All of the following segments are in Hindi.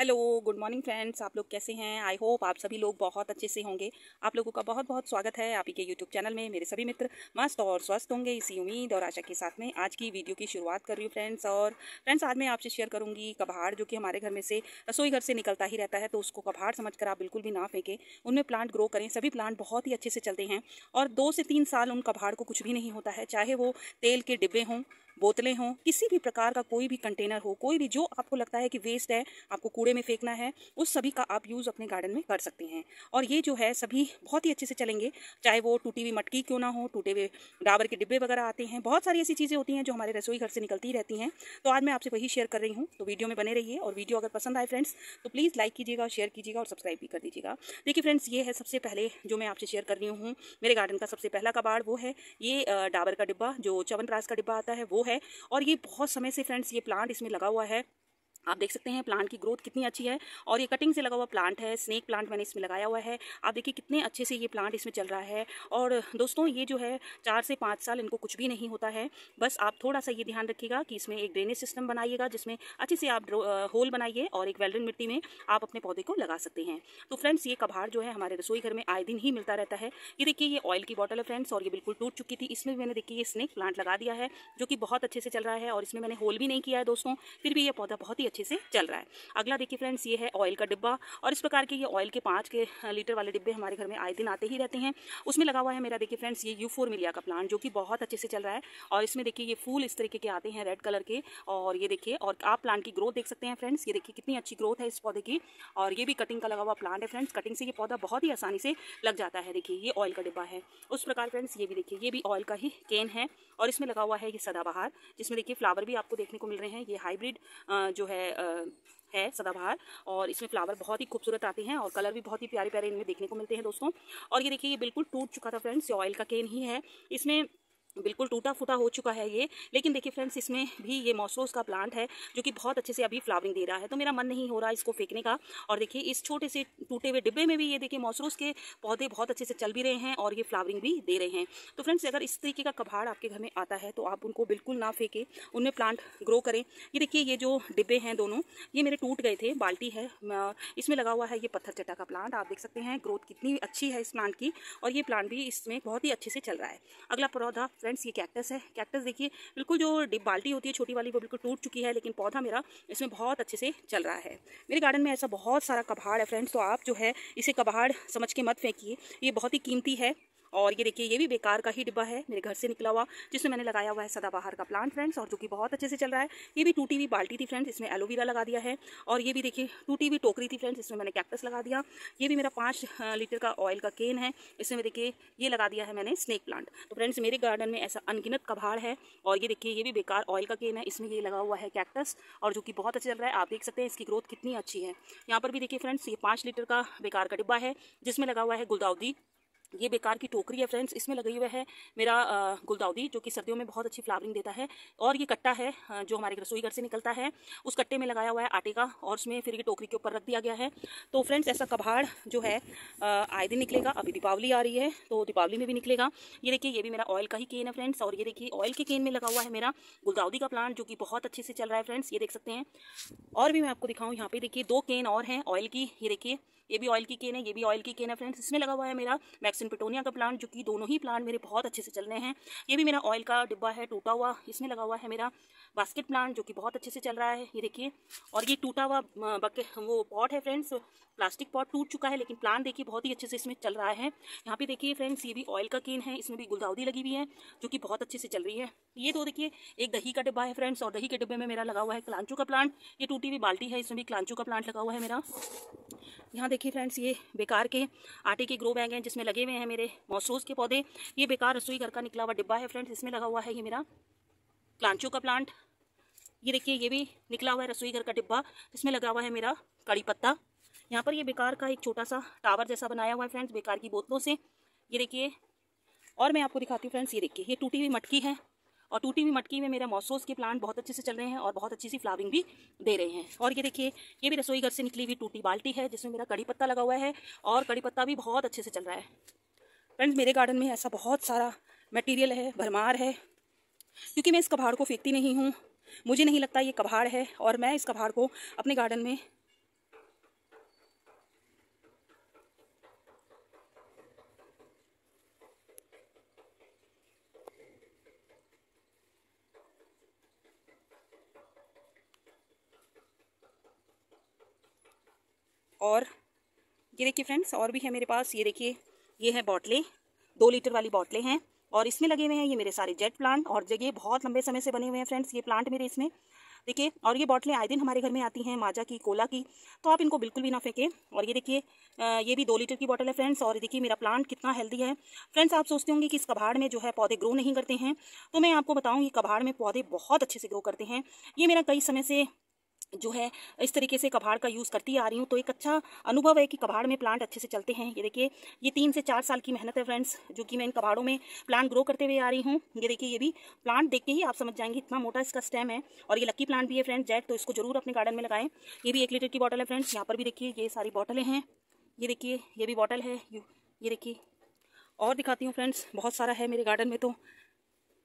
हेलो गुड मॉर्निंग फ्रेंड्स आप लोग कैसे हैं आई होप आप सभी लोग बहुत अच्छे से होंगे आप लोगों का बहुत बहुत स्वागत है आप ही के यूट्यूब चैनल में मेरे सभी मित्र मस्त और स्वस्थ होंगे इसी उम्मीद और आशा के साथ में आज की वीडियो की शुरुआत कर रही हूँ फ्रेंड्स और फ्रेंड्स आज मैं आपसे शेयर करूँगी कबाड़ जो कि हमारे घर में से रसोई घर से निकलता ही रहता है तो उसको कबाड़ समझ कर आप बिल्कुल भी ना फेंकें उनमें प्लांट ग्रो करें सभी प्लांट बहुत ही अच्छे से चलते हैं और दो से तीन साल उन कबाड़ को कुछ भी नहीं होता है चाहे वो तेल के डिब्बे हों बोतलें हों किसी भी प्रकार का कोई भी कंटेनर हो कोई भी जो आपको लगता है कि वेस्ट है आपको कूड़े में फेंकना है उस सभी का आप यूज़ अपने गार्डन में कर सकते हैं और ये जो है सभी बहुत ही अच्छे से चलेंगे चाहे वो टूटी हुई मटकी क्यों ना हो टूटे हुए डाबर के डिब्बे वगैरह आते हैं बहुत सारी ऐसी चीज़ें होती हैं जो हमारे रसोई घर से निकलती रहती हैं तो आज मैं आपसे वही शेयर कर रही हूँ तो वीडियो में बने रहिए और वीडियो अगर पसंद आए फ्रेंड्स तो प्लीज़ लाइक कीजिएगा शेयर कीजिएगा और सब्सक्राइब भी कर दीजिएगा देखिए फ्रेंड्स ये है सबसे पहले जो मैं आपसे शेयर कर रही हूँ मेरे गार्डन का सबसे पहला कबाड़ वो है ये डाबर का डिब्बा जो चवन का डिब्बा आता है वो है और ये बहुत समय से फ्रेंड्स ये प्लांट इसमें लगा हुआ है आप देख सकते हैं प्लांट की ग्रोथ कितनी अच्छी है और ये कटिंग से लगा हुआ प्लांट है स्नेक प्लांट मैंने इसमें लगाया हुआ है आप देखिए कितने अच्छे से ये प्लांट इसमें चल रहा है और दोस्तों ये जो है चार से पाँच साल इनको कुछ भी नहीं होता है बस आप थोड़ा सा ये ध्यान रखिएगा कि इसमें एक ड्रेनेज सिस्टम बनाइएगा जिसमें अच्छे से आप होल बनाइए और एक वेलरिन मिट्टी में आप अपने पौधे को लगा सकते हैं तो फ्रेंड्स ये कबाड़ जो है हमारे रसोई घर में आए दिन ही मिलता रहता है ये देखिए ये ऑयल की बॉटल है फ्रेंड्स और ये बिल्कुल टूट चुकी थी इसमें मैंने देखिए ये स्नेक प्लांट लगा दिया है जो कि बहुत अच्छे से चल रहा है और इसमें मैंने होल भी नहीं किया है दोस्तों फिर भी ये पौधा बहुत ही अच्छे से चल रहा है अगला देखिए फ्रेंड्स ये है ऑयल का डिब्बा और इस प्रकार के ये ऑयल के पाँच के लीटर वाले डिब्बे हमारे घर में आए दिन आते ही रहते हैं उसमें लगा हुआ है मेरा देखिए फ्रेंड्स ये यू मिलिया का प्लांट जो कि बहुत अच्छे से चल रहा है और इसमें देखिए ये फूल इस तरीके के आते हैं रेड कलर के और ये देखिए और आप प्लांट की ग्रोथ देख सकते हैं फ्रेंड्स ये देखिए कितनी अच्छी ग्रोथ है इस पौधे की और ये भी कटिंग का लगा हुआ प्लांट है फ्रेंड्स कटिंग से ये पौधा बहुत ही आसानी से लग जाता है देखिए ये ऑयल का डिब्बा है उस प्रकार फ्रेंड्स ये भी देखिए ये भी ऑयल का ही केन है और इसमें लगा हुआ है ये सदाबहार जिसमें देखिए फ्लावर भी आपको देखने को मिल रहे हैं ये हाइब्रिड जो है है आ, है सदाबहार और इसमें फ्लावर बहुत ही खूबसूरत आते हैं और कलर भी बहुत ही प्यारे प्यारे इनमें देखने को मिलते हैं दोस्तों और ये देखिए ये बिल्कुल टूट चुका था फ्रेंड्स ये ऑयल का केन ही है इसमें बिल्कुल टूटा फूटा हो चुका है ये लेकिन देखिए फ्रेंड्स इसमें भी ये मॉसरोज का प्लांट है जो कि बहुत अच्छे से अभी फ्लावरिंग दे रहा है तो मेरा मन नहीं हो रहा इसको फेंकने का और देखिए इस छोटे से टूटे हुए डिब्बे में भी ये देखिए मॉसरोज के पौधे बहुत अच्छे से चल भी रहे हैं और ये फ्लावरिंग भी दे रहे हैं तो फ्रेंड्स अगर इस तरीके का कबाड़ आपके घर में आता है तो आप उनको बिल्कुल ना फेंकें उनमें प्लांट ग्रो करें ये देखिए ये जो डिब्बे हैं दोनों ये मेरे टूट गए थे बाल्टी है इसमें लगा हुआ है ये पत्थर चट्टा का प्लांट आप देख सकते हैं ग्रोथ कितनी अच्छी है इस प्लांट की और ये प्लांट भी इसमें बहुत ही अच्छे से चल रहा है अगला पौधा फ्रेंड्स ये कैक्टस है कैक्टस देखिए बिल्कुल जो बाल्टी होती है छोटी वाली वो बिल्कुल टूट चुकी है लेकिन पौधा मेरा इसमें बहुत अच्छे से चल रहा है मेरे गार्डन में ऐसा बहुत सारा कबाड़ है फ्रेंड्स तो आप जो है इसे कबाड़ समझ के मत फेंकिए ये बहुत ही कीमती है और ये देखिए ये भी बेकार का ही डिब्बा है मेरे घर से निकला हुआ जिसमें मैंने लगाया हुआ है सदाबहार का प्लांट फ्रेंड्स और जो कि बहुत अच्छे से चल रहा है ये भी टूटी हुई बाल्टी थी फ्रेंड्स इसमें एलोवेरा लगा दिया है और ये भी देखिए टूटी हुई टोकरी थी फ्रेंड्स इसमें मैंने कैक्टस लगा दिया ये भी मेरा पाँच लीटर का ऑयल का केन है इसमें देखिए ये लगा दिया है मैंने स्नेक प्लांट तो फ्रेंड्स मेरे गार्डन में ऐसा अनगिनत कभाड़ है और ये देखिए ये भी बेकार ऑयल का केन है इसमें ये लगा हुआ है कैक्टस और जो कि बहुत अच्छा चल रहा है आप देख सकते हैं इसकी ग्रोथ कितनी अच्छी है यहाँ पर भी देखिए फ्रेंड्स ये पाँच लीटर का बेकार का डिब्बा है जिसमें लगा हुआ है गुलदाउदी ये बेकार की टोकरी है फ्रेंड्स इसमें लगे हुए है मेरा गुलदाउदी जो कि सर्दियों में बहुत अच्छी फ्लावरिंग देता है और ये कट्टा है जो हमारे रसोई घर से निकलता है उस कट्टे में लगाया हुआ है आटे का और उसमें फिर ये टोकरी के ऊपर रख दिया गया है तो फ्रेंड्स ऐसा कबाड़ जो है आए दिन निकलेगा अभी दीपावली आ रही है तो दीपावली में भी निकलेगा ये देखिए ये भी मेरा ऑयल का ही केन है फ्रेंड्स और ये देखिए ऑयल के केन में लगा हुआ है मेरा गुलदाउदी का प्लांट जो कि बहुत अच्छे से चल रहा है फ्रेंड्स ये देख सकते हैं और भी मैं आपको दिखाऊँ यहाँ पे देखिए दो केन और हैं ऑयल की ये देखिए ये भी ऑयल की केन है ये भी ऑयल की केन है फ्रेंड्स इसमें लगा हुआ है मेरा मैक्स सिंपटोनिया का प्लांट जो कि दोनों ही प्लांट मेरे बहुत अच्छे से चल रहे हैं ये भी मेरा ऑयल का डिब्बा है टूटा हुआ इसमें लगा हुआ है मेरा बास्केट प्लांट जो कि बहुत अच्छे से चल रहा है ये देखिए और ये टूटा हुआ बके वो पॉट है फ्रेंड्स प्लास्टिक पॉट टूट चुका है लेकिन प्लांट देखिए बहुत ही अच्छे से इसमें चल रहा है यहाँ पे देखिए फ्रेंड्स ये भी ऑयल का केन है इसमें भी गुलदाउदी लगी हुई है जो कि बहुत अच्छे से चल रही है ये तो देखिए एक दही का डिब्बा है फ्रेंड्स और दही के डिब्बे में मेरा लगा हुआ है क्लांचू का प्लांट ये टूटी हुई बाल्टी है इसमें भी क्लांचू का प्लांट लगा हुआ है मेरा यहाँ देखिए फ्रेंड्स ये बेकार के आटे के ग्रो बैग हैं जिसमें लगे हुए हैं मेरे मौसूस के पौधे ये बेकार रसोई घर का निकला हुआ डिब्बा है फ्रेंड्स इसमें लगा हुआ है ये मेरा क्लांचू का प्लांट ये देखिए ये भी निकला हुआ है रसोई घर का डिब्बा इसमें लगा हुआ है मेरा कड़ी पत्ता यहाँ पर ये बेकार का एक छोटा सा टावर जैसा बनाया हुआ है फ्रेंड्स बेकार की बोतलों से ये देखिए और मैं आपको दिखाती हूँ फ्रेंड्स ये देखिए ये टूटी हुई मटकी है और टूटी हुई मटकी में मेरा मॉसोस के प्लांट बहुत अच्छे से चल रहे हैं और बहुत अच्छी सी फ्लावरिंग भी दे रहे हैं और ये देखिए ये भी रसोई घर से निकली हुई टूटी बाल्टी है जिसमें मेरा कड़ी पत्ता लगा हुआ है और कड़ी पत्ता भी बहुत अच्छे से चल रहा है फ्रेंड्स मेरे गार्डन में ऐसा बहुत सारा मटेरियल है भरमार है क्योंकि मैं इस कबाड़ को फेंकती नहीं हूँ मुझे नहीं लगता ये कबाड़ है और मैं इस कबाड़ को अपने गार्डन में और ये देखिए फ्रेंड्स और भी है मेरे पास ये देखिए ये है बॉटलें दो लीटर वाली बॉटलें हैं और इसमें लगे हुए हैं ये मेरे सारे जेट प्लांट और जगह बहुत लंबे समय से बने हुए हैं फ्रेंड्स ये प्लांट मेरे इसमें देखिए और ये बॉटलें आए दिन हमारे घर में आती हैं माजा की कोला की तो आप इनको बिल्कुल भी ना फेंकें और ये देखिए ये भी दो लीटर की बॉटल है फ्रेंड्स और देखिए मेरा प्लांट कितना हेल्दी है फ्रेंड्स आप सोचते होंगे कि इस कबाड़ में जो है पौधे ग्रो नहीं करते हैं तो मैं आपको बताऊँ ये कबाड़ में पौधे बहुत अच्छे से ग्रो करते हैं ये मेरा कई समय से जो है इस तरीके से कबाड़ का यूज़ करती आ रही हूँ तो एक अच्छा अनुभव है कि कबाड़ में प्लांट अच्छे से चलते हैं ये देखिए ये तीन से चार साल की मेहनत है फ्रेंड्स जो कि मैं इन कबाड़ों में प्लांट ग्रो करते हुए आ रही हूँ ये देखिए ये भी प्लांट देख के ही आप समझ जाएंगे इतना मोटा इसका स्टेम है और ये लक्की प्लांट भी है फ्रेंड्स जेट तो इसको जरूर अपने गार्डन में लगाएं ये भी एक लीटर की बॉटल है फ्रेंड्स यहाँ पर भी देखिए ये सारी बॉटलें हैं ये देखिए ये भी बॉटल है ये देखिए और दिखाती हूँ फ्रेंड्स बहुत सारा है मेरे गार्डन में तो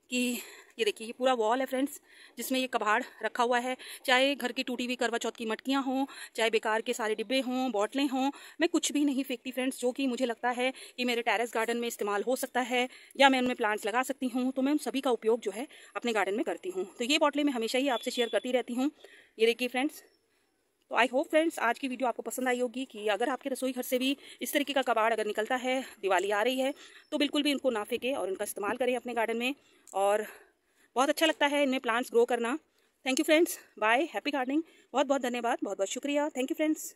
कि ये देखिए ये पूरा वॉल है फ्रेंड्स जिसमें ये कबाड़ रखा हुआ है चाहे घर की टूटी हुई करवा चौथ की मटकियाँ हों चाहे बेकार के सारे डिब्बे हों बॉटलें हों मैं कुछ भी नहीं फेंकती फ्रेंड्स जो कि मुझे लगता है कि मेरे टेरेस गार्डन में इस्तेमाल हो सकता है या मैं उनमें प्लांट्स लगा सकती हूँ तो मैं उन सभी का उपयोग जो है अपने गार्डन में करती हूँ तो ये बॉटलें मैं हमेशा ही आपसे शेयर करती रहती हूँ ये देखिए फ्रेंड्स तो आई होप फ्रेंड्स आज की वीडियो आपको पसंद आई होगी कि अगर आपके रसोई घर से भी इस तरीके का कबाड़ अगर निकलता है दिवाली आ रही है तो बिल्कुल भी इनको ना फेंकें और इनका इस्तेमाल करें अपने गार्डन में और बहुत अच्छा लगता है इनमें प्लांट्स ग्रो करना thank you friends bye happy gardening बहुत बहुत धन्यवाद बहुत बहुत शुक्रिया थैंक यू फ्रेंड्स